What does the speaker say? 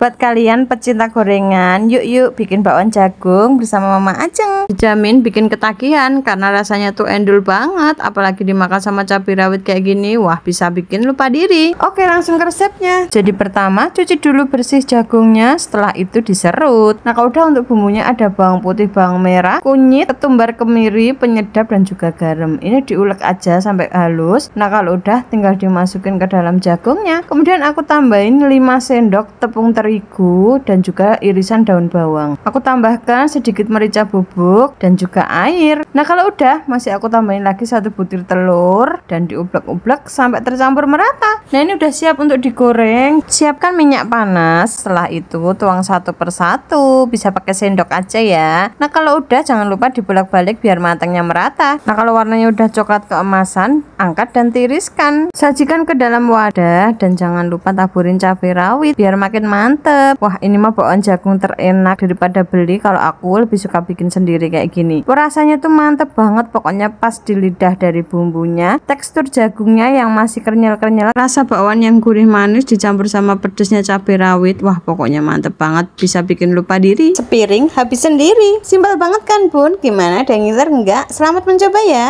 Buat kalian pecinta gorengan, yuk yuk bikin bakwan jagung bersama Mama Ajeng. Dijamin bikin ketagihan karena rasanya tuh endul banget, apalagi dimakan sama cabai rawit kayak gini, wah bisa bikin lupa diri. Oke, langsung ke resepnya. Jadi pertama, cuci dulu bersih jagungnya, setelah itu diserut. Nah, kalau udah untuk bumbunya ada bawang putih, bawang merah, kunyit, ketumbar kemiri, penyedap dan juga garam. Ini diulek aja sampai halus. Nah, kalau udah tinggal dimasukin ke dalam jagungnya. Kemudian aku tambahin 5 sendok tepung terigu terigu dan juga irisan daun bawang aku tambahkan sedikit merica bubuk dan juga air nah kalau udah masih aku tambahin lagi satu butir telur dan diublek-ublek sampai tercampur merata nah ini udah siap untuk digoreng siapkan minyak panas setelah itu tuang satu persatu bisa pakai sendok aja ya nah kalau udah jangan lupa dibolak-balik biar matangnya merata nah kalau warnanya udah coklat keemasan angkat dan tiriskan sajikan ke dalam wadah dan jangan lupa taburin cabai rawit biar makin mantap mantep wah ini mah bakwan jagung terenak daripada beli kalau aku lebih suka bikin sendiri kayak gini rasanya tuh mantep banget pokoknya pas di lidah dari bumbunya tekstur jagungnya yang masih kernyel-kernyel rasa bakwan yang gurih manis dicampur sama pedasnya cabai rawit wah pokoknya mantep banget bisa bikin lupa diri sepiring habis sendiri simpel banget kan bun gimana ada yang ngiler enggak selamat mencoba ya